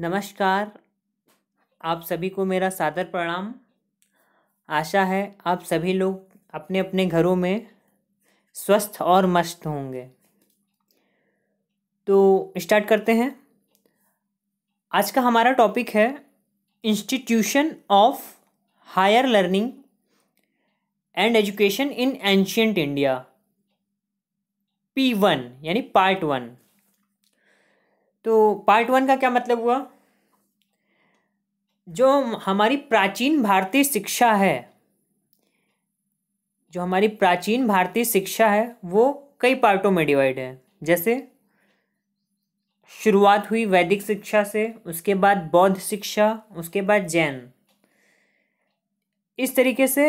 नमस्कार आप सभी को मेरा सादर प्रणाम आशा है आप सभी लोग अपने अपने घरों में स्वस्थ और मस्त होंगे तो स्टार्ट करते हैं आज का हमारा टॉपिक है institution of higher learning and education in ancient India P one यानी पार्ट वन तो पार्ट वन का क्या मतलब हुआ जो हमारी प्राचीन भारतीय शिक्षा है जो हमारी प्राचीन भारतीय शिक्षा है वो कई पार्टों में डिवाइड है जैसे शुरुआत हुई वैदिक शिक्षा से उसके बाद बौद्ध शिक्षा उसके बाद जैन इस तरीके से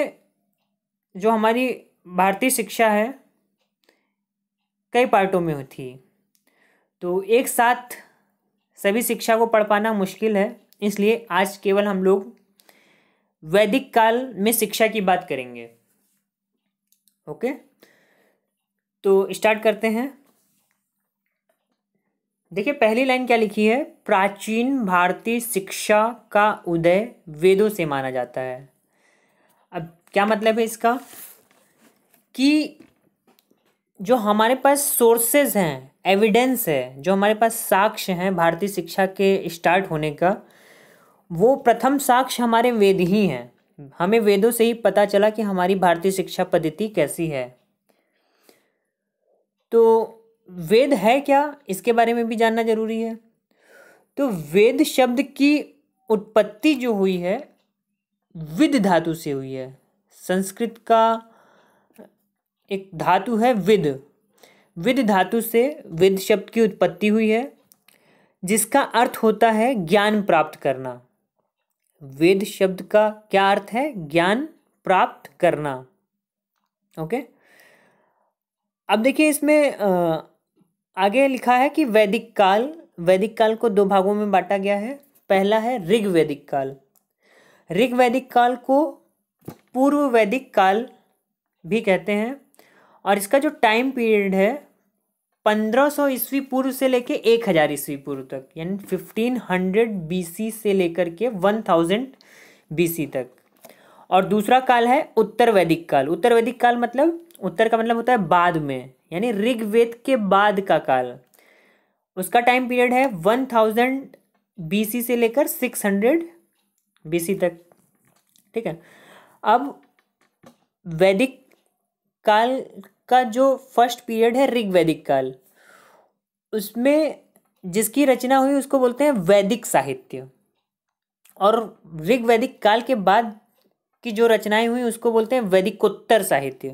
जो हमारी भारतीय शिक्षा है कई पार्टों में होती तो एक साथ सभी शिक्षा को पढ़ पाना मुश्किल है इसलिए आज केवल हम लोग वैदिक काल में शिक्षा की बात करेंगे ओके तो स्टार्ट करते हैं देखिए पहली लाइन क्या लिखी है प्राचीन भारतीय शिक्षा का उदय वेदों से माना जाता है अब क्या मतलब है इसका कि जो हमारे पास सोर्सेज हैं एविडेंस है जो हमारे पास साक्ष्य हैं भारतीय शिक्षा के स्टार्ट होने का वो प्रथम साक्ष्य हमारे वेद ही हैं हमें वेदों से ही पता चला कि हमारी भारतीय शिक्षा पद्धति कैसी है तो वेद है क्या इसके बारे में भी जानना जरूरी है तो वेद शब्द की उत्पत्ति जो हुई है विद धातु से हुई है संस्कृत का एक धातु है विद विद धातु से विद शब्द की उत्पत्ति हुई है जिसका अर्थ होता है ज्ञान प्राप्त करना वेद शब्द का क्या अर्थ है ज्ञान प्राप्त करना ओके अब देखिए इसमें आगे लिखा है कि वैदिक काल वैदिक काल को दो भागों में बांटा गया है पहला है ऋग वैदिक काल ऋग वैदिक काल को पूर्व वैदिक काल भी कहते हैं और इसका जो टाइम पीरियड है 1500 ईस्वी पूर्व से लेके 1000 ईस्वी पूर्व तक यानी 1500 बीसी से लेकर के 1000 बीसी तक और दूसरा काल है उत्तर वैदिक काल उत्तर वैदिक काल मतलब उत्तर का मतलब होता है बाद में यानी ऋग्वेद के बाद का काल उसका टाइम पीरियड है वन थाउजेंड बीसी से लेकर सिक्स हंड्रेड बीसी तक ठीक है अब वैदिक काल का जो फर्स्ट पीरियड है ऋग्वैदिक काल उसमें जिसकी रचना हुई उसको बोलते हैं वैदिक साहित्य और ऋग्वैदिक काल के बाद की जो रचनाएं हुई उसको बोलते हैं वैदिकोत्तर साहित्य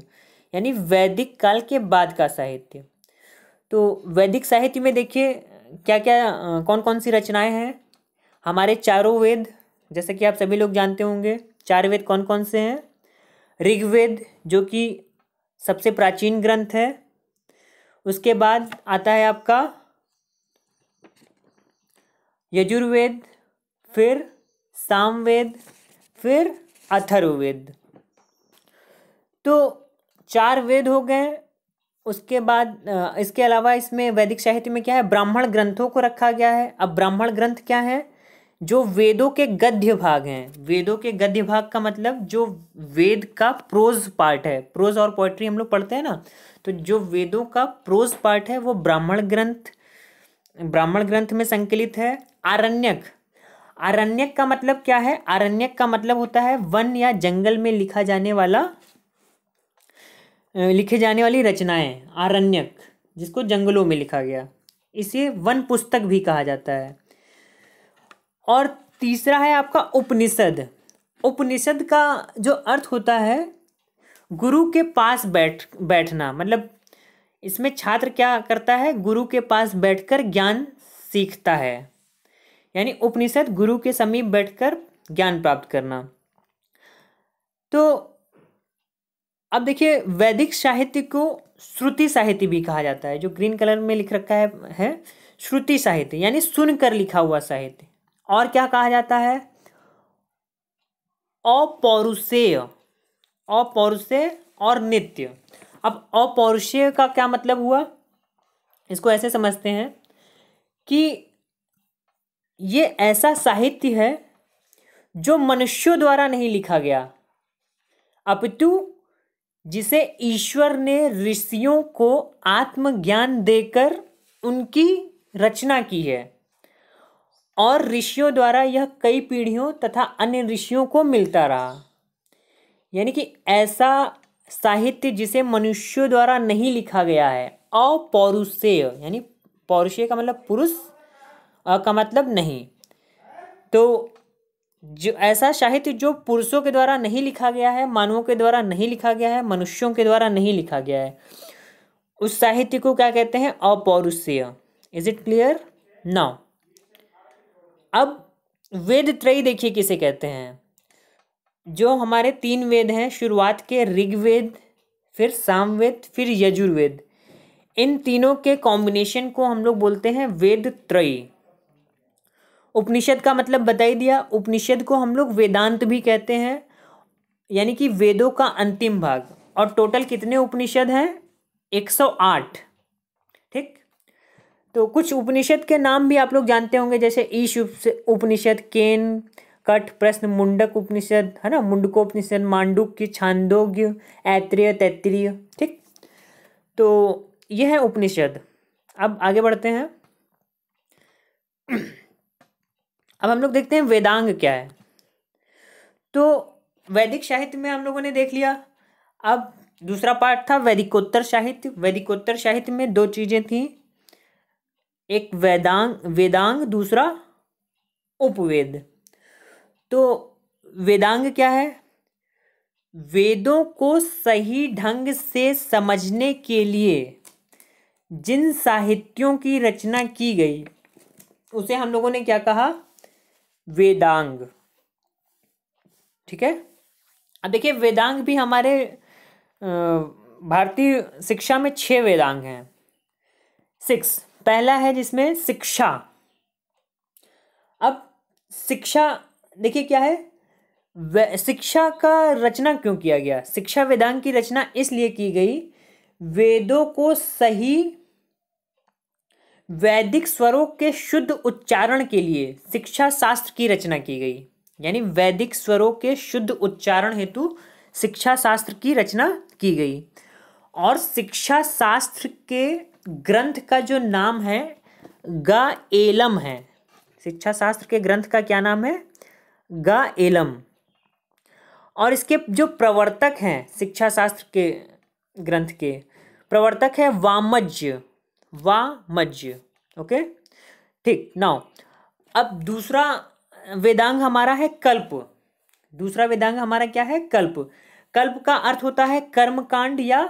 यानी वैदिक काल के बाद का साहित्य तो वैदिक साहित्य में देखिए क्या क्या कौन कौन सी रचनाएं हैं हमारे चारों वेद जैसे कि आप सभी लोग जानते होंगे चार वेद कौन कौन से हैं ऋग्वेद जो कि सबसे प्राचीन ग्रंथ है उसके बाद आता है आपका यजुर्वेद फिर सामवेद फिर अथर्ववेद तो चार वेद हो गए उसके बाद इसके अलावा इसमें वैदिक साहित्य में क्या है ब्राह्मण ग्रंथों को रखा गया है अब ब्राह्मण ग्रंथ क्या है जो वेदों के गद्य भाग हैं वेदों के गद्य भाग का मतलब जो वेद का प्रोज पार्ट है प्रोज और पोइट्री हम लोग पढ़ते हैं ना तो जो वेदों का प्रोज पार्ट है वो ब्राह्मण ग्रंथ ब्राह्मण ग्रंथ में संकलित है आरण्यक आरण्यक का मतलब क्या है आरण्यक का मतलब होता है वन या जंगल में लिखा जाने वाला लिखे जाने वाली रचनाएं आरण्यक जिसको जंगलों में लिखा गया इसे वन पुस्तक भी कहा जाता है और तीसरा है आपका उपनिषद उपनिषद का जो अर्थ होता है गुरु के पास बैठ बैठना मतलब इसमें छात्र क्या करता है गुरु के पास बैठकर ज्ञान सीखता है यानी उपनिषद गुरु के समीप बैठकर ज्ञान प्राप्त करना तो अब देखिए वैदिक साहित्य को श्रुति साहित्य भी कहा जाता है जो ग्रीन कलर में लिख रखा है है श्रुति साहित्य यानी सुनकर लिखा हुआ साहित्य और क्या कहा जाता है अपौरुषेय अपौरुषेय और नित्य अब अपौरुषेय का क्या मतलब हुआ इसको ऐसे समझते हैं कि ये ऐसा साहित्य है जो मनुष्यों द्वारा नहीं लिखा गया अपितु जिसे ईश्वर ने ऋषियों को आत्मज्ञान देकर उनकी रचना की है और ऋषियों द्वारा यह कई पीढ़ियों तथा अन्य ऋषियों को मिलता रहा यानी कि ऐसा साहित्य जिसे मनुष्यों द्वारा नहीं लिखा गया है अपौरुषेय यानी पौरुषेय का मतलब पुरुष का मतलब नहीं तो जो ऐसा साहित्य जो पुरुषों के द्वारा नहीं लिखा गया है मानवों के द्वारा नहीं लिखा गया है मनुष्यों के द्वारा नहीं लिखा गया है उस साहित्य को क्या कहते हैं अपौरुषेय इज इट क्लियर नाउ अब वेद त्रय देखिए किसे कहते हैं जो हमारे तीन वेद हैं शुरुआत के ऋग्वेद फिर सामवेद फिर यजुर्वेद इन तीनों के कॉम्बिनेशन को हम लोग बोलते हैं वेद त्रय उपनिषद का मतलब बताई दिया उपनिषद को हम लोग वेदांत भी कहते हैं यानी कि वेदों का अंतिम भाग और टोटल कितने उपनिषद हैं एक सौ आठ ठीक तो कुछ उपनिषद के नाम भी आप लोग जानते होंगे जैसे ईश उपनिषद केन कट प्रश्न मुंडक उपनिषद है ना मुंडको उपनिषद मांडुक्य छांदोग्य ऐत्रेय तैत्रीय ठीक तो यह है उपनिषद अब आगे बढ़ते हैं अब हम लोग देखते हैं वेदांग क्या है तो वैदिक साहित्य में हम लोगों ने देख लिया अब दूसरा पार्ट था वैदिकोत्तर साहित्य वैदिकोत्तर साहित्य में दो चीज़ें थी एक वेदांग वेदांग दूसरा उपवेद तो वेदांग क्या है वेदों को सही ढंग से समझने के लिए जिन साहित्यों की रचना की गई उसे हम लोगों ने क्या कहा वेदांग ठीक है अब देखिए वेदांग भी हमारे भारतीय शिक्षा में छह वेदांग हैं सिक्स पहला है जिसमें शिक्षा अब शिक्षा देखिए क्या है शिक्षा का रचना क्यों किया गया शिक्षा वेदांग की रचना इसलिए की गई वेदों को सही वैदिक स्वरों के शुद्ध उच्चारण के लिए शिक्षा शास्त्र की रचना की गई यानी वैदिक स्वरों के शुद्ध उच्चारण हेतु शिक्षा शास्त्र की रचना की गई और शिक्षा शास्त्र के ग्रंथ का जो नाम है गा एलम है शिक्षा शास्त्र के ग्रंथ का क्या नाम है गा एलम और इसके जो प्रवर्तक हैं शिक्षा शास्त्र के ग्रंथ के प्रवर्तक है वामज्य वामज्य ओके ठीक नाउ अब दूसरा वेदांग हमारा है कल्प दूसरा वेदांग हमारा क्या है कल्प कल्प का अर्थ होता है कर्मकांड या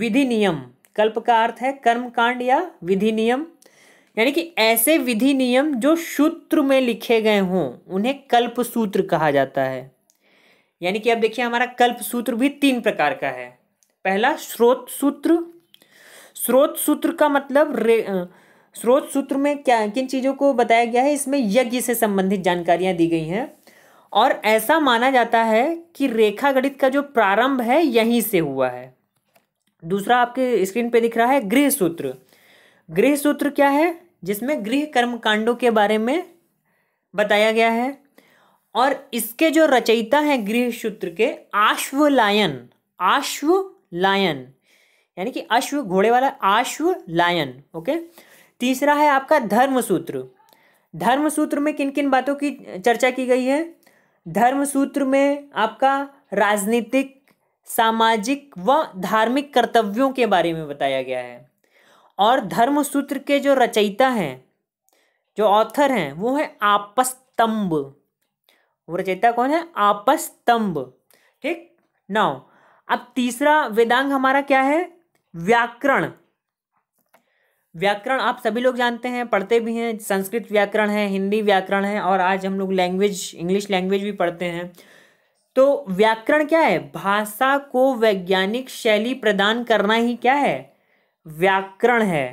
विधि नियम कल्प का अर्थ है कर्म कांड या विधि नियम यानी कि ऐसे विधि नियम जो सूत्र में लिखे गए हों उन्हें कल्प सूत्र कहा जाता है यानी कि अब देखिए हमारा कल्प सूत्र भी तीन प्रकार का है पहला स्रोत सूत्र स्रोत सूत्र का मतलब रे स्रोत सूत्र में क्या किन चीज़ों को बताया गया है इसमें यज्ञ से संबंधित जानकारियाँ दी गई हैं और ऐसा माना जाता है कि रेखा गणित का जो प्रारंभ है यहीं से हुआ है दूसरा आपके स्क्रीन पे दिख रहा है गृह सूत्र गृह सूत्र क्या है जिसमें गृह कर्म कांडों के बारे में बताया गया है और इसके जो रचयिता हैं गृह सूत्र के आश्वलायन आश्वलायन यानी कि अश्व घोड़े वाला आश्व लायन ओके तीसरा है आपका धर्म सूत्र धर्म सूत्र में किन किन बातों की चर्चा की गई है धर्म सूत्र में आपका राजनीतिक सामाजिक व धार्मिक कर्तव्यों के बारे में बताया गया है और धर्म सूत्र के जो रचयिता हैं जो ऑथर हैं वो है आपस्तंब वो रचयिता कौन है आपस्तंब ठीक नाउ अब तीसरा वेदांग हमारा क्या है व्याकरण व्याकरण आप सभी लोग जानते हैं पढ़ते भी हैं संस्कृत व्याकरण है हिंदी व्याकरण है और आज हम लोग लैंग्वेज इंग्लिश लैंग्वेज भी पढ़ते हैं तो व्याकरण क्या है भाषा को वैज्ञानिक शैली प्रदान करना ही क्या है व्याकरण है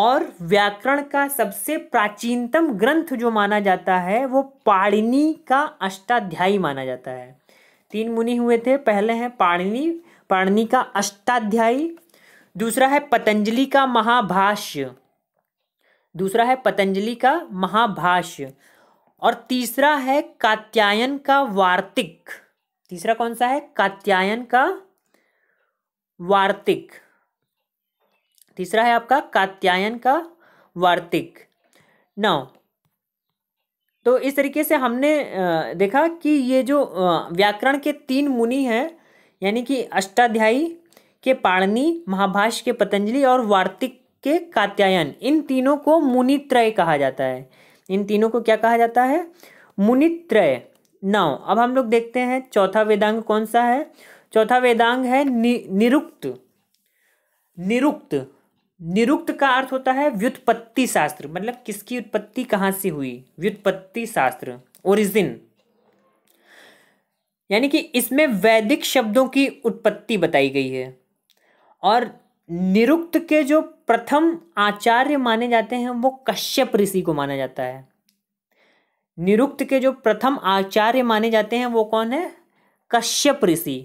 और व्याकरण का सबसे प्राचीनतम ग्रंथ जो माना जाता है वो पाणिनि का अष्टाध्यायी माना जाता है तीन मुनि हुए थे पहले हैं पाणिनि पाणिनि का अष्टाध्यायी दूसरा है पतंजलि का महाभाष्य दूसरा है पतंजलि का महाभाष्य और तीसरा है कात्यायन का वार्तिक तीसरा कौन सा है कात्यायन का वार्तिक तीसरा है आपका कात्यायन का वार्तिक नौ तो इस तरीके से हमने देखा कि ये जो व्याकरण के तीन मुनि हैं यानी कि अष्टाध्यायी के पाणनी महाभाष्य के पतंजलि और वार्तिक के कात्यायन इन तीनों को मुनित्रय कहा जाता है इन तीनों को क्या कहा जाता है मुनित्रय नाउ अब हम लोग देखते हैं चौथा वेदांग कौन सा है चौथा वेदांग है नि, निरुक्त निरुक्त निरुक्त का अर्थ होता है व्युत्पत्ति शास्त्र मतलब किसकी उत्पत्ति कहाँ से हुई व्युत्पत्ति शास्त्र ओरिजिन यानी कि इसमें वैदिक शब्दों की उत्पत्ति बताई गई है और निरुक्त के जो प्रथम आचार्य माने जाते हैं वो कश्यप ऋषि को माना जाता है निरुक्त के जो प्रथम आचार्य माने जाते हैं वो कौन है कश्यप ऋषि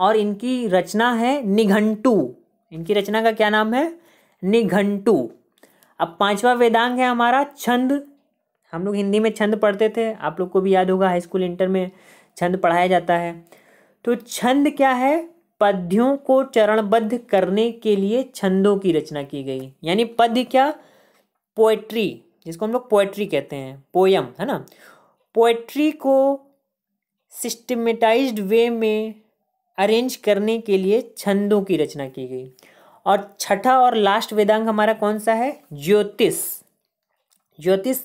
और इनकी रचना है निघंटू इनकी रचना का क्या नाम है निघंटू अब पांचवा वेदांग है हमारा छंद हम लोग हिंदी में छंद पढ़ते थे आप लोग को भी याद होगा हाई स्कूल इंटर में छंद पढ़ाया जाता है तो छंद क्या है पद्यों को चरणबद्ध करने के लिए छंदों की रचना की गई यानी पद्य क्या पोएट्री जिसको हम लोग पोएट्री कहते हैं पोयम है ना पोएट्री को सिस्टमेटाइज्ड वे में अरेंज करने के लिए छंदों की रचना की गई और छठा और लास्ट वेदांग हमारा कौन सा है ज्योतिष ज्योतिष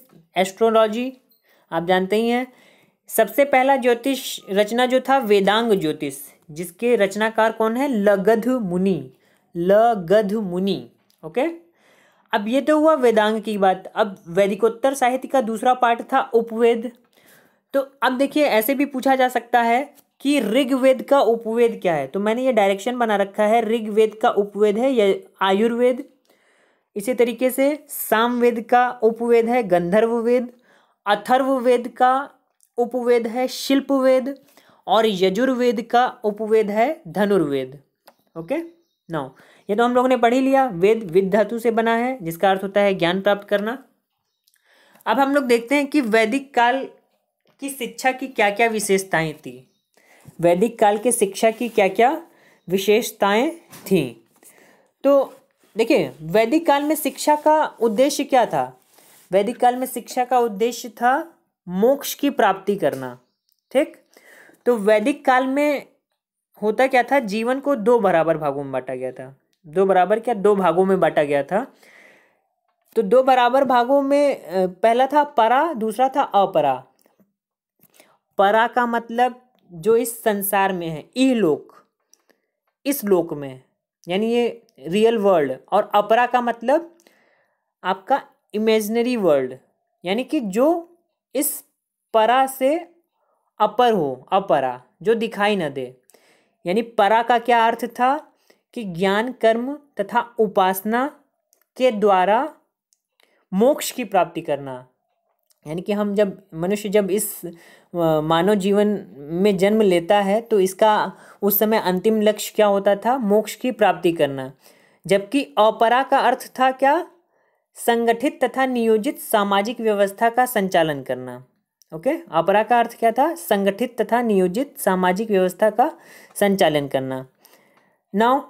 एस्ट्रोलॉजी आप जानते ही हैं सबसे पहला ज्योतिष रचना जो था वेदांग ज्योतिष जिसके रचनाकार कौन है लगध मुनि लगध मुनि ओके अब ये तो हुआ वेदांग की बात अब वैदिकोत्तर साहित्य का दूसरा पार्ट था उपवेद तो अब देखिए ऐसे भी पूछा जा सकता है कि ऋग्वेद का उपवेद क्या है तो मैंने ये डायरेक्शन बना रखा है ऋग्वेद का उपवेद है या आयुर्वेद इसी तरीके से सामवेद का उपवेद है गंधर्ववेद अथर्ववेद का उपवेद है शिल्पवेद और यजुर्वेद का उपवेद है धनुर्वेद ओके नौ ये तो हम लोगों ने पढ़ ही लिया वेद विद धातु से बना है जिसका अर्थ होता है ज्ञान प्राप्त करना अब हम लोग देखते हैं कि वैदिक काल की शिक्षा की क्या क्या विशेषताएं थी वैदिक काल के शिक्षा की क्या क्या विशेषताएं थी तो देखिए वैदिक काल में शिक्षा का उद्देश्य क्या था वैदिक काल में शिक्षा का उद्देश्य था मोक्ष की प्राप्ति करना ठीक तो वैदिक काल में होता क्या था जीवन को दो बराबर भागों में बांटा गया था दो बराबर क्या दो भागों में बांटा गया था तो दो बराबर भागों में पहला था परा दूसरा था अपरा परा का मतलब जो इस संसार में है इह लोक इस लोक में यानी ये रियल वर्ल्ड और अपरा का मतलब आपका इमेजनरी वर्ल्ड यानी कि जो इस परा से अपर हो अपरा जो दिखाई न दे यानी परा का क्या अर्थ था कि ज्ञान कर्म तथा उपासना के द्वारा मोक्ष की प्राप्ति करना यानी कि हम जब मनुष्य जब इस मानव जीवन में जन्म लेता है तो इसका उस समय अंतिम लक्ष्य क्या होता था मोक्ष की प्राप्ति करना जबकि अपरा का अर्थ था क्या संगठित तथा नियोजित सामाजिक व्यवस्था का संचालन करना ओके अपरा का अर्थ क्या था संगठित तथा नियोजित सामाजिक व्यवस्था का संचालन करना नाउ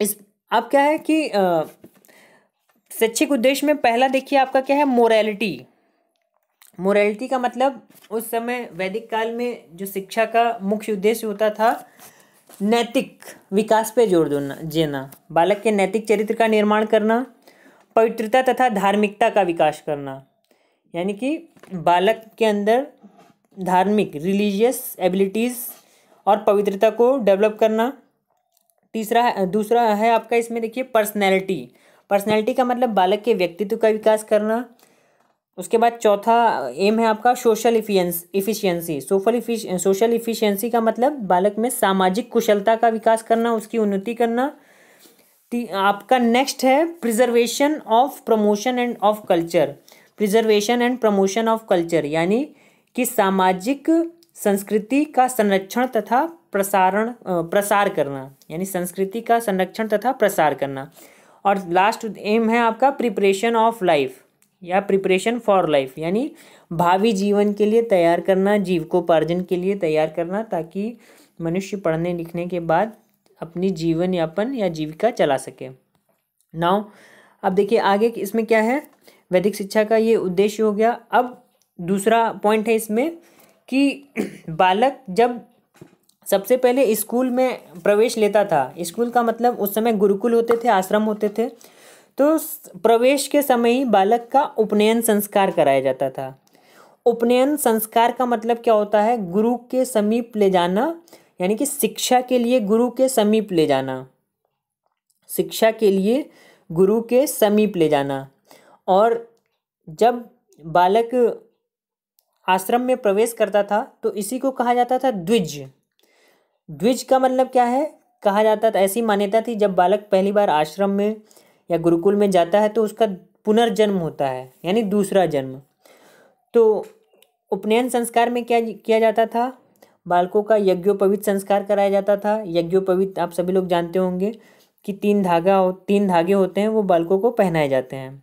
इस अब क्या है कि शैक्षिक उद्देश्य में पहला देखिए आपका क्या है मोरालिटी मोरालिटी का मतलब उस समय वैदिक काल में जो शिक्षा का मुख्य उद्देश्य होता था नैतिक विकास पे जोर देना जीना बालक के नैतिक चरित्र का निर्माण करना पवित्रता तथा धार्मिकता का विकास करना यानी कि बालक के अंदर धार्मिक रिलीजियस एबिलिटीज़ और पवित्रता को डेवलप करना तीसरा है दूसरा है आपका इसमें देखिए पर्सनैलिटी पर्सनैलिटी का मतलब बालक के व्यक्तित्व का विकास करना उसके बाद चौथा एम है आपका सोशल इफियंस इफिशियंसी सोशल सोशल इफिशियंसी का मतलब बालक में सामाजिक कुशलता का विकास करना उसकी उन्नति करना आपका नेक्स्ट है preservation of promotion and of culture preservation and promotion of culture यानी कि सामाजिक संस्कृति का संरक्षण तथा प्रसारण प्रसार करना यानी संस्कृति का संरक्षण तथा प्रसार करना और लास्ट एम है आपका प्रिपरेशन ऑफ लाइफ या प्रिपरेशन फॉर लाइफ यानी भावी जीवन के लिए तैयार करना जीवकोपार्जन के लिए तैयार करना ताकि मनुष्य पढ़ने लिखने के बाद अपनी जीवन यापन या जीविका चला सके नाउ अब देखिए आगे इसमें क्या है वैदिक शिक्षा का ये उद्देश्य हो गया अब दूसरा पॉइंट है इसमें कि बालक जब सबसे पहले स्कूल में प्रवेश लेता था स्कूल का मतलब उस समय गुरुकुल होते थे आश्रम होते थे तो प्रवेश के समय ही बालक का उपनयन संस्कार कराया जाता था उपनयन संस्कार का मतलब क्या होता है गुरु के समीप ले जाना यानी कि शिक्षा के लिए गुरु के समीप ले जाना शिक्षा के लिए गुरु के समीप ले जाना और जब बालक आश्रम में प्रवेश करता था तो इसी को कहा जाता था द्विज द्विज का मतलब क्या है कहा जाता था ऐसी मान्यता थी जब बालक पहली बार आश्रम में या गुरुकुल में जाता है तो उसका पुनर्जन्म होता है यानी दूसरा जन्म तो उपनयन संस्कार में क्या किया जाता था बालकों का यज्ञोपवित संस्कार कराया जाता था यज्ञोपवित आप सभी लोग जानते होंगे कि तीन धागा तीन धागे होते हैं वो बालकों को पहनाए जाते हैं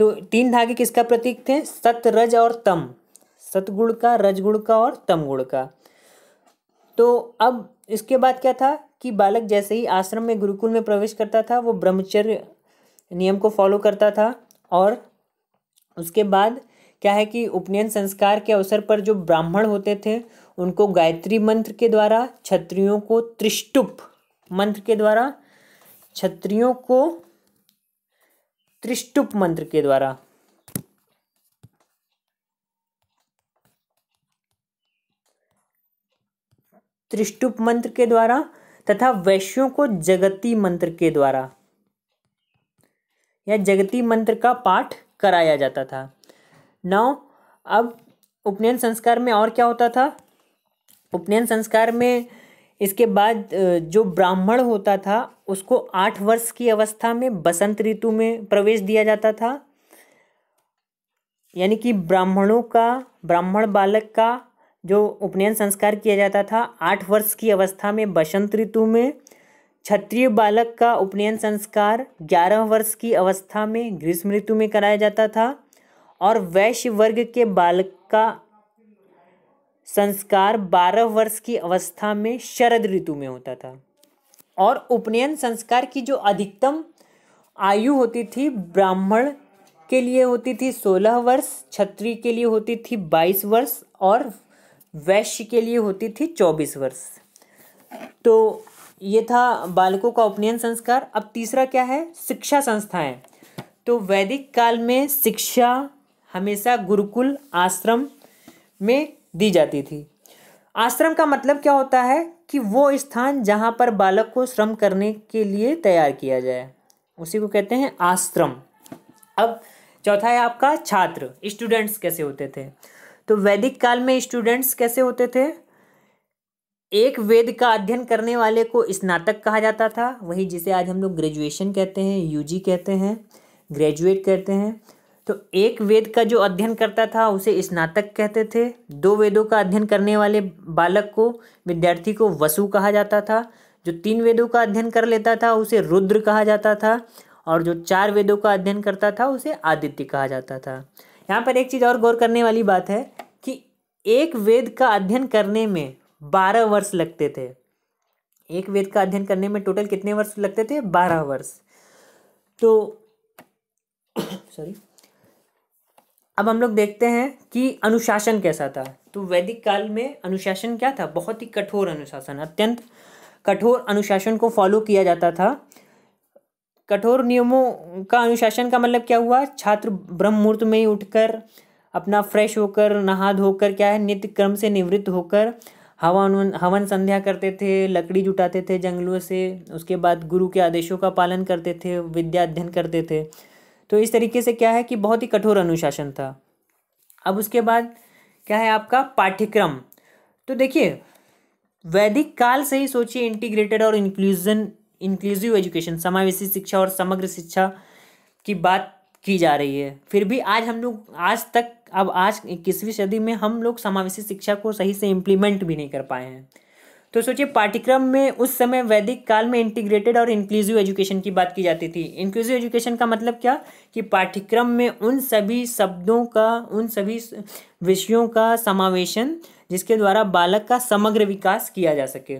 तो तीन धागे किसका प्रतीक थे सत रज और तम सतगुण का रजगुण का और तम गुण का तो अब इसके बाद क्या था कि बालक जैसे ही आश्रम में गुरुकुल में प्रवेश करता था वो ब्रह्मचर्य नियम को फॉलो करता था और उसके बाद क्या है कि उपनयन संस्कार के अवसर पर जो ब्राह्मण होते थे उनको गायत्री मंत्र के द्वारा क्षत्रियों को त्रिष्टुप मंत्र के द्वारा क्षत्रियों को त्रिष्टुप मंत्र के द्वारा त्रिष्टुप मंत्र के द्वारा तथा वैश्यों को जगती मंत्र के द्वारा या जगती मंत्र का पाठ कराया जाता था नौ अब उपनयन संस्कार में और क्या होता था उपनयन संस्कार में इसके बाद जो ब्राह्मण होता था उसको आठ वर्ष की अवस्था में बसंत ऋतु में प्रवेश दिया जाता था यानी कि ब्राह्मणों का ब्राह्मण बालक का जो उपनयन संस्कार किया जाता था आठ वर्ष की अवस्था में बसंत ऋतु में क्षत्रिय बालक का उपनयन संस्कार ग्यारह वर्ष की अवस्था में ग्रीष्म ऋतु में कराया जाता था और वैश्य वर्ग के बालक का संस्कार 12 वर्ष की अवस्था में शरद ऋतु में होता था और उपनयन संस्कार की जो अधिकतम आयु होती थी ब्राह्मण के लिए होती थी सोलह वर्ष क्षत्रिय के लिए होती थी बाईस वर्ष और वैश्य के लिए होती थी चौबीस वर्ष तो ये था बालकों का उपनयन संस्कार अब तीसरा क्या है शिक्षा संस्थाएं तो वैदिक काल में शिक्षा हमेशा गुरुकुल आश्रम में दी जाती थी आश्रम का मतलब क्या होता है कि वो स्थान जहाँ पर बालक को श्रम करने के लिए तैयार किया जाए उसी को कहते हैं आश्रम अब चौथा है आपका छात्र स्टूडेंट्स कैसे होते थे तो वैदिक काल में स्टूडेंट्स कैसे होते थे एक वेद का अध्ययन करने वाले को स्नातक कहा जाता था वही जिसे आज हम लोग ग्रेजुएशन कहते हैं यूजी कहते हैं ग्रेजुएट कहते हैं तो एक वेद का जो अध्ययन करता था उसे स्नातक कहते थे दो वेदों का अध्ययन करने वाले बालक को विद्यार्थी को वसु कहा जाता था जो तीन वेदों का अध्ययन कर लेता था उसे रुद्र कहा जाता था और जो चार वेदों का अध्ययन करता था उसे आदित्य कहा जाता था यहाँ पर एक चीज़ और गौर करने वाली बात है कि एक वेद का अध्ययन करने में बारह वर्ष लगते थे एक वेद का अध्ययन करने में टोटल कितने वर्ष लगते थे बारह वर्ष तो सॉरी अब हम लोग देखते हैं कि अनुशासन कैसा था तो वैदिक काल में अनुशासन क्या था बहुत ही कठोर अनुशासन अत्यंत कठोर अनुशासन को फॉलो किया जाता था कठोर नियमों का अनुशासन का मतलब क्या हुआ छात्र ब्रह्म मुहूर्त में ही उठकर अपना फ्रेश होकर नहा धोकर क्या है नित्य क्रम से निवृत्त होकर हवन हवन संध्या करते थे लकड़ी जुटाते थे जंगलों से उसके बाद गुरु के आदेशों का पालन करते थे विद्या अध्ययन करते थे तो इस तरीके से क्या है कि बहुत ही कठोर अनुशासन था अब उसके बाद क्या है आपका पाठ्यक्रम तो देखिए वैदिक काल से ही सोचिए इंटीग्रेटेड और इंक्लूजन इंक्लूसिव एजुकेशन समावेशी शिक्षा और समग्र शिक्षा की बात की जा रही है फिर भी आज हम लोग आज तक अब आज इक्कीसवीं सदी में हम लोग समावेशी शिक्षा को सही से इम्प्लीमेंट भी नहीं कर पाए हैं तो सोचिए पाठ्यक्रम में उस समय वैदिक काल में इंटीग्रेटेड और इंक्लूसिव एजुकेशन की बात की जाती थी इंक्लूसिव एजुकेशन का मतलब क्या कि पाठ्यक्रम में उन सभी शब्दों का उन सभी विषयों का समावेशन जिसके द्वारा बालक का समग्र विकास किया जा सके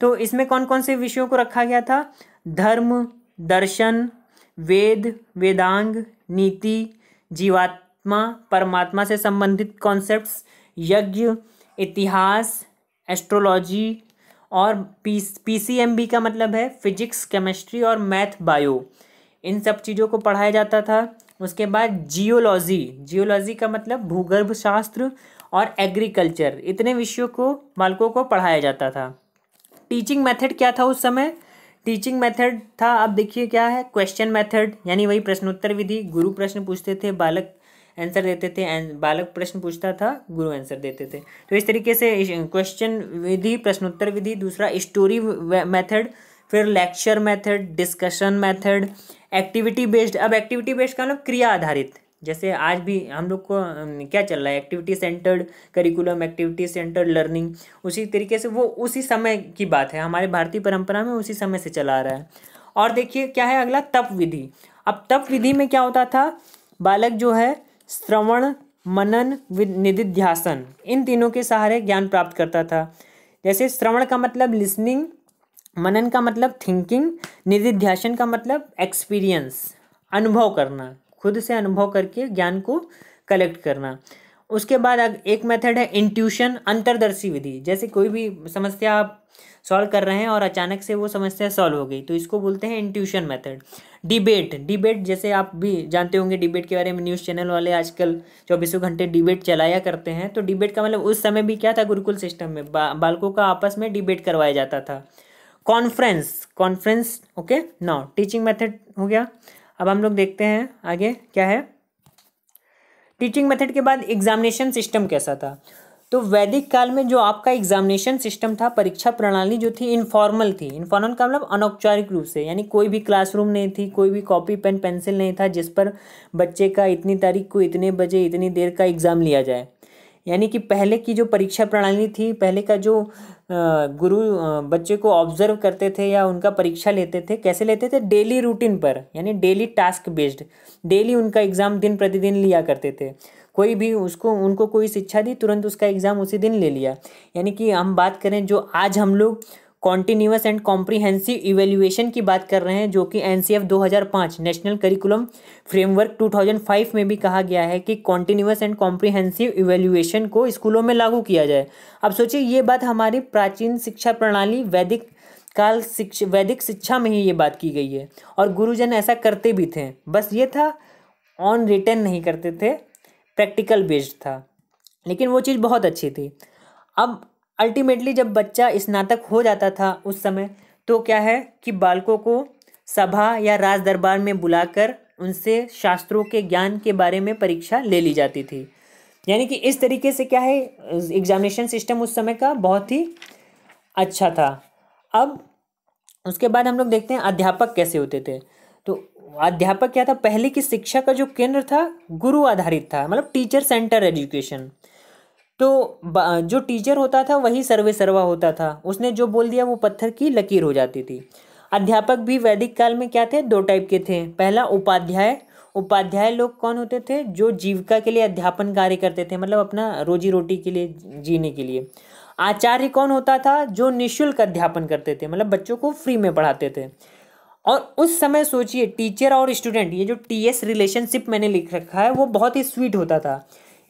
तो इसमें कौन कौन से विषयों को रखा गया था धर्म दर्शन वेद वेदांग नीति जीवात्मा परमात्मा से संबंधित कॉन्सेप्ट्स यज्ञ इतिहास एस्ट्रोलॉजी और पी पीसीएमबी का मतलब है फिजिक्स केमिस्ट्री और मैथ बायो इन सब चीज़ों को पढ़ाया जाता था उसके बाद जियोलॉजी जियोलॉजी का मतलब भूगर्भ शास्त्र और एग्रीकल्चर इतने विषयों को बालकों को पढ़ाया जाता था टीचिंग मेथड क्या था उस समय टीचिंग मेथड था अब देखिए क्या है क्वेश्चन मेथड यानी वही प्रश्नोत्तर विधि गुरु प्रश्न पूछते थे बालक आंसर देते थे बालक प्रश्न पूछता था गुरु आंसर देते थे तो इस तरीके से क्वेश्चन विधि प्रश्नोत्तर विधि दूसरा स्टोरी मेथड फिर lecture method discussion method activity based अब एक्टिविटी बेस्ड का मतलब क्रिया आधारित जैसे आज भी हम लोग को क्या चल रहा है activity centred curriculum activity centred learning उसी तरीके से वो उसी समय की बात है हमारे भारतीय परंपरा में उसी समय से चला आ रहा है और देखिए क्या है अगला तप विधि अब तप विधि में क्या होता था बालक जो है श्रवण मनन निधिध्यासन इन तीनों के सहारे ज्ञान प्राप्त करता था जैसे श्रवण का मतलब लिसनिंग मनन का मतलब थिंकिंग निधिध्यासन का मतलब एक्सपीरियंस अनुभव करना खुद से अनुभव करके ज्ञान को कलेक्ट करना उसके बाद एक मेथड है इंट्यूशन अंतरदर्शी विधि जैसे कोई भी समस्या आप सॉल्व कर रहे हैं और अचानक से वो समस्या सॉल्व हो गई तो इसको बोलते हैं इंट्यूशन मेथड डिबेट डिबेट जैसे आप भी जानते होंगे डिबेट के बारे में न्यूज़ चैनल वाले आजकल चौबीसों घंटे डिबेट चलाया करते हैं तो डिबेट का मतलब उस समय भी क्या था गुरुकुल सिस्टम में बा, बालकों का आपस में डिबेट करवाया जाता था conference conference okay now teaching method हो गया अब हम लोग देखते हैं आगे क्या है टीचिंग मेथड के बाद एग्जामिनेशन सिस्टम कैसा था तो वैदिक काल में जो आपका एग्जामिनेशन सिस्टम था परीक्षा प्रणाली जो थी इनफॉर्मल थी इनफॉर्मल का मतलब अनौपचारिक रूप से यानी कोई भी क्लासरूम नहीं थी कोई भी कॉपी पेन पेंसिल नहीं था जिस पर बच्चे का इतनी तारीख को इतने बजे इतनी देर का एग्ज़ाम लिया जाए यानी कि पहले की जो परीक्षा प्रणाली थी पहले का जो गुरु बच्चे को ऑब्जर्व करते थे या उनका परीक्षा लेते थे कैसे लेते थे डेली रूटीन पर यानी डेली टास्क बेस्ड डेली उनका एग्ज़ाम दिन प्रतिदिन लिया करते थे कोई भी उसको उनको कोई शिक्षा दी तुरंत उसका एग्ज़ाम उसी दिन ले लिया यानी कि हम बात करें जो आज हम लोग कॉन्टीन्यूस एंड कॉम्प्रीहेंसिव इवेल्यूएशन की बात कर रहे हैं जो कि एन सी एफ दो हज़ार पाँच national curriculum framework two thousand five में भी कहा गया है कि कॉन्टीन्यूस एंड कॉम्प्रीहेंसिव इवेल्यूएशन को स्कूलों में लागू किया जाए अब सोचिए ये बात हमारी प्राचीन शिक्षा प्रणाली वैदिक काल शिक्षा वैदिक शिक्षा में ही ये बात की गई है और गुरुजन ऐसा करते भी थे बस ये था ऑन रिटर्न नहीं करते थे प्रैक्टिकल बेस्ड था लेकिन वो चीज़ बहुत अच्छी थी अब अल्टीमेटली जब बच्चा स्नातक हो जाता था उस समय तो क्या है कि बालकों को सभा या राज दरबार में बुलाकर उनसे शास्त्रों के ज्ञान के बारे में परीक्षा ले ली जाती थी यानी कि इस तरीके से क्या है एग्जामिनेशन सिस्टम उस समय का बहुत ही अच्छा था अब उसके बाद हम लोग देखते हैं अध्यापक कैसे होते थे तो अध्यापक क्या था पहले की शिक्षा का जो केंद्र था गुरु आधारित था मतलब टीचर सेंटर एजुकेशन तो जो टीचर होता था वही सर्वे सर्वा होता था उसने जो बोल दिया वो पत्थर की लकीर हो जाती थी अध्यापक भी वैदिक काल में क्या थे दो टाइप के थे पहला उपाध्याय उपाध्याय लोग कौन होते थे जो जीविका के लिए अध्यापन कार्य करते थे मतलब अपना रोजी रोटी के लिए जीने के लिए आचार्य कौन होता था जो निशुल्क अध्यापन करते थे मतलब बच्चों को फ्री में पढ़ाते थे और उस समय सोचिए टीचर और स्टूडेंट ये जो टी एस रिलेशनशिप मैंने लिख रखा है वो बहुत ही स्वीट होता था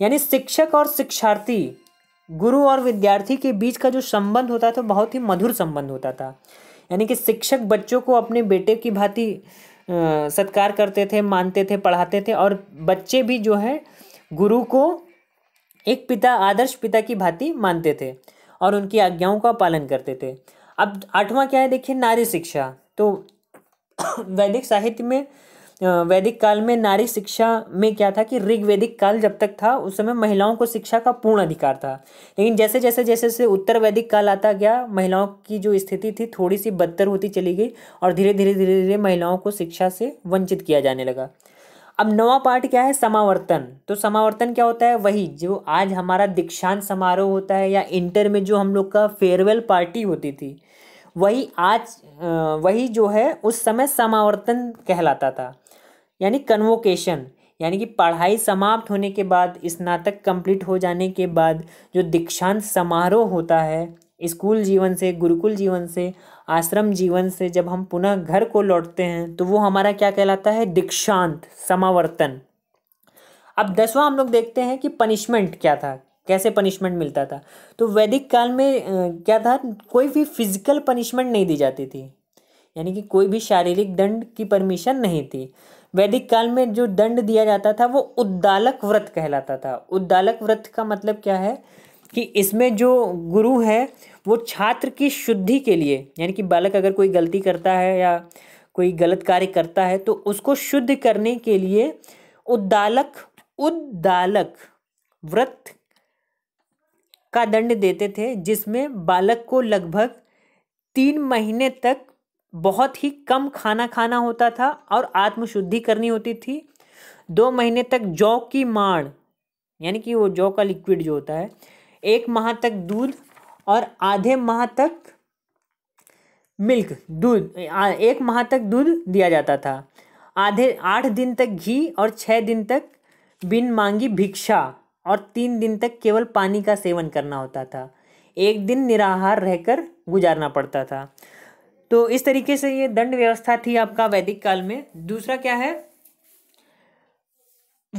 यानी शिक्षक और शिक्षार्थी गुरु और विद्यार्थी के बीच का जो संबंध होता था बहुत ही मधुर संबंध होता था यानी कि शिक्षक बच्चों को अपने बेटे की भांति सत्कार करते थे मानते थे पढ़ाते थे और बच्चे भी जो है गुरु को एक पिता आदर्श पिता की भांति मानते थे और उनकी आज्ञाओं का पालन करते थे अब आठवां क्या है देखिए नारी शिक्षा तो वैदिक साहित्य में वैदिक काल में नारी शिक्षा में क्या था कि ऋग वैदिक काल जब तक था उस समय महिलाओं को शिक्षा का पूर्ण अधिकार था लेकिन जैसे जैसे जैसे जैसे उत्तर वैदिक काल आता गया महिलाओं की जो स्थिति थी थोड़ी सी बदतर होती चली गई और धीरे धीरे धीरे धीरे महिलाओं को शिक्षा से वंचित किया जाने लगा अब नवा पार्ट क्या है समावर्तन तो समावर्तन क्या होता है वही जो आज हमारा दीक्षांत समारोह होता है या इंटर में जो हम लोग का फेयरवेल पार्टी होती थी वही आज वही जो है उस समय समावर्तन कहलाता था यानी कन्वोकेशन यानी कि पढ़ाई समाप्त होने के बाद स्नातक कंप्लीट हो जाने के बाद जो दीक्षांत समारोह होता है स्कूल जीवन से गुरुकुल जीवन से आश्रम जीवन से जब हम पुनः घर को लौटते हैं तो वो हमारा क्या कहलाता है दीक्षांत समावर्तन अब दसवां हम लोग देखते हैं कि पनिशमेंट क्या था कैसे पनिशमेंट मिलता था तो वैदिक काल में क्या था कोई भी फिजिकल पनिशमेंट नहीं दी जाती थी यानी कि कोई भी शारीरिक दंड की परमिशन नहीं थी वैदिक काल में जो दंड दिया जाता था वो उद्दालक व्रत कहलाता था उद्दालक व्रत का मतलब क्या है कि इसमें जो गुरु है वो छात्र की शुद्धि के लिए यानी कि बालक अगर कोई गलती करता है या कोई गलत कार्य करता है तो उसको शुद्ध करने के लिए उद्दालक उद्दालक व्रत का दंड देते थे जिसमें बालक को लगभग तीन महीने तक बहुत ही कम खाना खाना होता था और आत्मशुद्धि करनी होती थी दो महीने तक जौ की माण यानी कि वो जौ का लिक्विड जो होता है एक माह तक दूध और आधे माह तक मिल्क दूध एक माह तक दूध दिया जाता था आधे आठ दिन तक घी और छः दिन तक बिन मांगी भिक्षा और तीन दिन तक केवल पानी का सेवन करना होता था एक दिन निराहार रहकर गुजारना पड़ता था तो इस तरीके से ये दंड व्यवस्था थी आपका वैदिक काल में दूसरा क्या है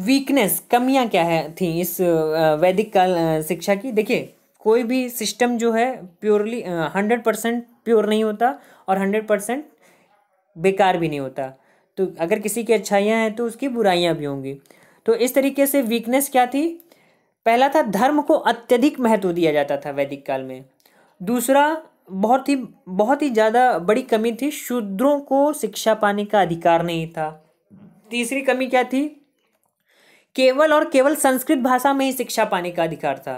वीकनेस कमियां क्या है थी इस वैदिक काल शिक्षा की देखिए कोई भी सिस्टम जो है प्योरली हंड्रेड परसेंट प्योर नहीं होता और हंड्रेड परसेंट बेकार भी नहीं होता तो अगर किसी की अच्छाइयाँ हैं तो उसकी बुराइयाँ भी होंगी तो इस तरीके से वीकनेस क्या थी पहला था धर्म को अत्यधिक महत्व दिया जाता था वैदिक काल में दूसरा बहुत ही बहुत ही ज़्यादा बड़ी कमी थी शूद्रों को शिक्षा पाने का अधिकार नहीं था तीसरी कमी क्या थी केवल और केवल संस्कृत भाषा में ही शिक्षा पाने का अधिकार था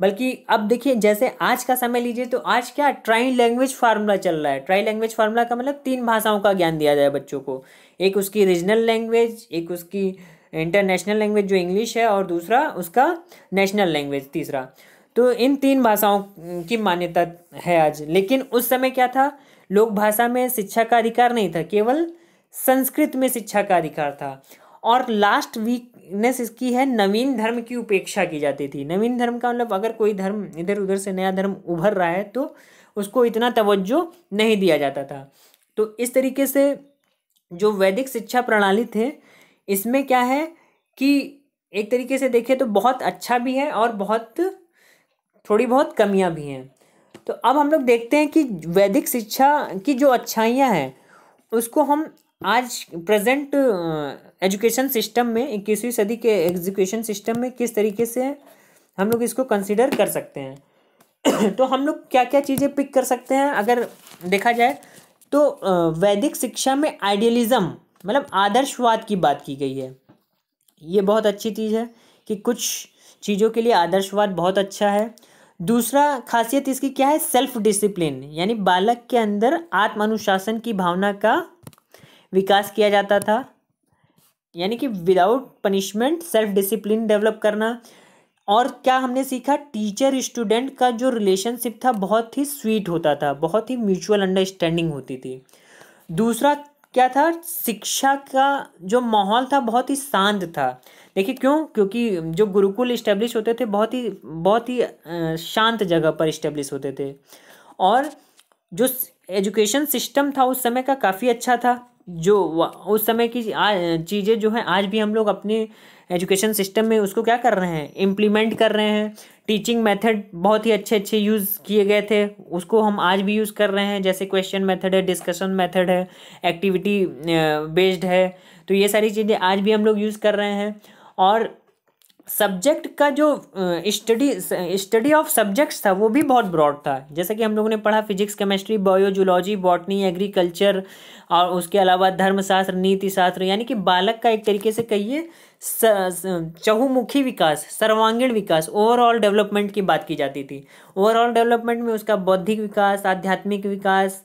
बल्कि अब देखिए जैसे आज का समय लीजिए तो आज क्या ट्राई लैंग्वेज फार्मूला चल रहा है ट्राई लैंग्वेज फार्मूला का मतलब तीन भाषाओं का ज्ञान दिया जाए बच्चों को एक उसकी रीजनल लैंग्वेज एक उसकी इंटरनेशनल लैंग्वेज जो इंग्लिश है और दूसरा उसका नेशनल लैंग्वेज तीसरा तो इन तीन भाषाओं की मान्यता है आज लेकिन उस समय क्या था लोक भाषा में शिक्षा का अधिकार नहीं था केवल संस्कृत में शिक्षा का अधिकार था और लास्ट वीकनेस इसकी है नवीन धर्म की उपेक्षा की जाती थी नवीन धर्म का मतलब अगर कोई धर्म इधर उधर से नया धर्म उभर रहा है तो उसको इतना तवज्जो नहीं दिया जाता था तो इस तरीके से जो वैदिक शिक्षा प्रणाली थे इसमें क्या है कि एक तरीके से देखें तो बहुत अच्छा भी है और बहुत थोड़ी बहुत कमियां भी हैं तो अब हम लोग देखते हैं कि वैदिक शिक्षा की जो अच्छाइयाँ हैं उसको हम आज प्रेजेंट एजुकेशन सिस्टम में इक्कीसवीं सदी के एजुकेशन सिस्टम में किस तरीके से हम लोग इसको कंसिडर कर सकते हैं तो हम लोग क्या क्या चीज़ें पिक कर सकते हैं अगर देखा जाए तो वैदिक शिक्षा में आइडियलिज़म मतलब आदर्शवाद की बात की गई है ये बहुत अच्छी चीज़ है कि कुछ चीज़ों के लिए आदर्शवाद बहुत अच्छा है दूसरा खासियत इसकी क्या है सेल्फ डिसिप्लिन यानी बालक के अंदर आत्म अनुशासन की भावना का विकास किया जाता था यानी कि without punishment self discipline develop करना और क्या हमने सीखा टीचर स्टूडेंट का जो रिलेशनशिप था बहुत ही स्वीट होता था बहुत ही म्यूचुअल अंडरस्टैंडिंग होती थी दूसरा क्या था शिक्षा का जो माहौल था बहुत ही शांत था देखिए क्यों क्योंकि जो गुरुकुल इस्टेब्लिश होते थे बहुत ही बहुत ही शांत जगह पर इस्टेब्लिश होते थे और जो एजुकेशन सिस्टम था उस समय का काफ़ी अच्छा था जो उस समय की चीज़ें जो हैं आज भी हम लोग अपने एजुकेशन सिस्टम में उसको क्या कर रहे हैं इम्प्लीमेंट कर रहे हैं टीचिंग मेथड बहुत ही अच्छे अच्छे यूज़ किए गए थे उसको हम आज भी यूज़ कर रहे हैं जैसे क्वेश्चन मेथड है डिस्कशन मेथड है एक्टिविटी बेस्ड है तो ये सारी चीज़ें आज भी हम लोग यूज़ कर रहे हैं और सब्जेक्ट का जो स्टडी स्टडी ऑफ सब्जेक्ट्स था वो भी बहुत ब्रॉड था जैसे कि हम लोगों ने पढ़ा physics chemistry bio zoology botany agriculture और उसके अलावा धर्मशास्त्र नीति शास्त्र यानी कि बालक का एक तरीके से कहिए चहुमुखी विकास सर्वांगीण विकास ओवरऑल डेवलपमेंट की बात की जाती थी ओवरऑल डेवलपमेंट में उसका बौद्धिक विकास आध्यात्मिक विकास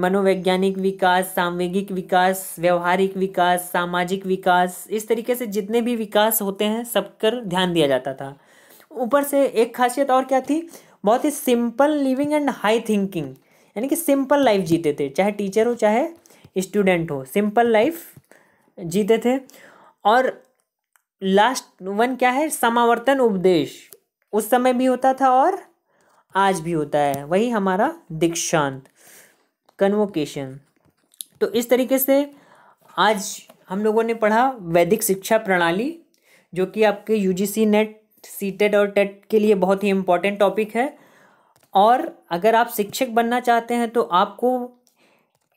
मनोवैज्ञानिक विकास सांवेगिक विकास व्यवहारिक विकास सामाजिक विकास इस तरीके से जितने भी विकास होते हैं सब पर ध्यान दिया जाता था ऊपर से एक खासियत और क्या थी बहुत ही simple living and high thinking यानी कि सिंपल लाइफ जीते थे चाहे टीचर हो चाहे स्टूडेंट हो सिंपल लाइफ जीते थे और लास्ट वन क्या है समावर्तन उपदेश उस समय भी होता था और आज भी होता है वही हमारा दीक्षांत कन्वोकेशन तो इस तरीके से आज हम लोगों ने पढ़ा वैदिक शिक्षा प्रणाली जो कि आपके U G C NET C TET और टेट e के लिए बहुत ही इम्पोर्टेंट टॉपिक है और अगर आप शिक्षक बनना चाहते हैं तो आपको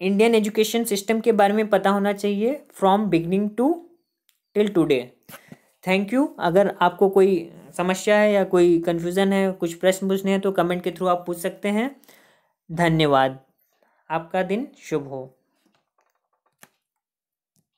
इंडियन एजुकेशन सिस्टम के बारे में पता होना चाहिए from beginning to till today thank you अगर आपको कोई समस्या है या कोई कन्फ्यूज़न है कुछ प्रश्न पूछने हैं तो कमेंट के थ्रू आप पूछ सकते हैं धन्यवाद आपका दिन शुभ हो